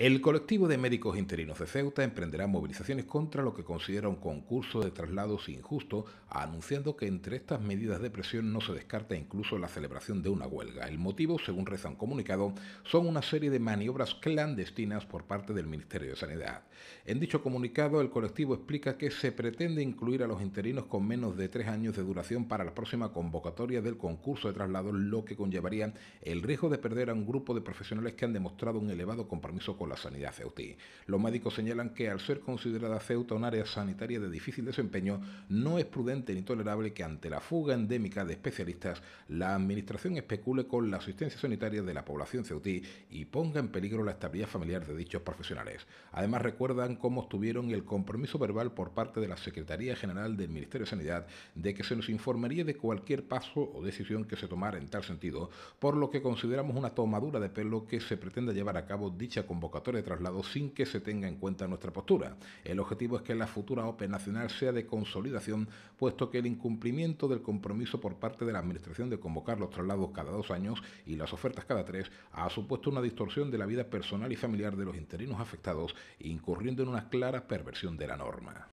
El colectivo de médicos interinos de Ceuta emprenderá movilizaciones contra lo que considera un concurso de traslados injusto, anunciando que entre estas medidas de presión no se descarta incluso la celebración de una huelga. El motivo, según reza un comunicado, son una serie de maniobras clandestinas por parte del Ministerio de Sanidad. En dicho comunicado, el colectivo explica que se pretende incluir a los interinos con menos de tres años de duración para la próxima convocatoria del concurso de traslados, lo que conllevaría el riesgo de perder a un grupo de profesionales que han demostrado un elevado compromiso con la sanidad ceutí. Los médicos señalan que al ser considerada Ceuta un área sanitaria de difícil desempeño, no es prudente ni tolerable que ante la fuga endémica de especialistas, la Administración especule con la asistencia sanitaria de la población ceutí y ponga en peligro la estabilidad familiar de dichos profesionales. Además recuerdan cómo obtuvieron el compromiso verbal por parte de la Secretaría General del Ministerio de Sanidad de que se nos informaría de cualquier paso o decisión que se tomara en tal sentido, por lo que consideramos una tomadura de pelo que se pretenda llevar a cabo dicha convocatoria de traslados sin que se tenga en cuenta nuestra postura. El objetivo es que la futura OPE Nacional sea de consolidación, puesto que el incumplimiento del compromiso por parte de la Administración de convocar los traslados cada dos años y las ofertas cada tres ha supuesto una distorsión de la vida personal y familiar de los interinos afectados, incurriendo en una clara perversión de la norma.